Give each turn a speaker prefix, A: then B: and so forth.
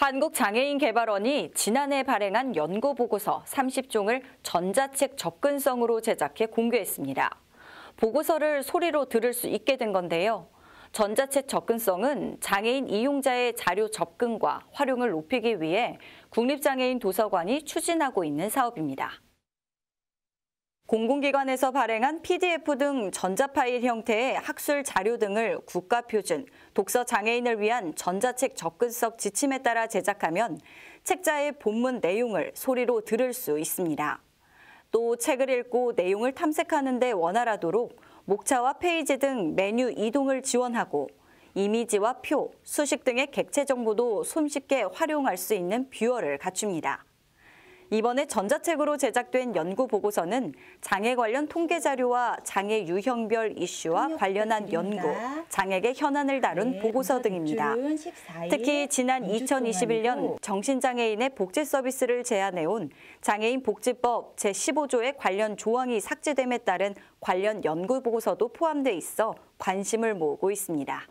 A: 한국장애인개발원이 지난해 발행한 연구보고서 30종을 전자책 접근성으로 제작해 공개했습니다. 보고서를 소리로 들을 수 있게 된 건데요. 전자책 접근성은 장애인 이용자의 자료 접근과 활용을 높이기 위해 국립장애인 도서관이 추진하고 있는 사업입니다. 공공기관에서 발행한 PDF 등 전자파일 형태의 학술 자료 등을 국가표준, 독서 장애인을 위한 전자책 접근성 지침에 따라 제작하면 책자의 본문 내용을 소리로 들을 수 있습니다. 또 책을 읽고 내용을 탐색하는 데 원활하도록 목차와 페이지 등 메뉴 이동을 지원하고 이미지와 표, 수식 등의 객체 정보도 손쉽게 활용할 수 있는 뷰어를 갖춥니다. 이번에 전자책으로 제작된 연구 보고서는 장애 관련 통계 자료와 장애 유형별 이슈와 관련한 연구, 장애계 현안을 다룬 네, 보고서 등입니다. 특히 지난 2021년 정신장애인의 복지 서비스를 제안해온 장애인 복지법 제15조의 관련 조항이 삭제됨에 따른 관련 연구 보고서도 포함돼 있어 관심을 모으고 있습니다.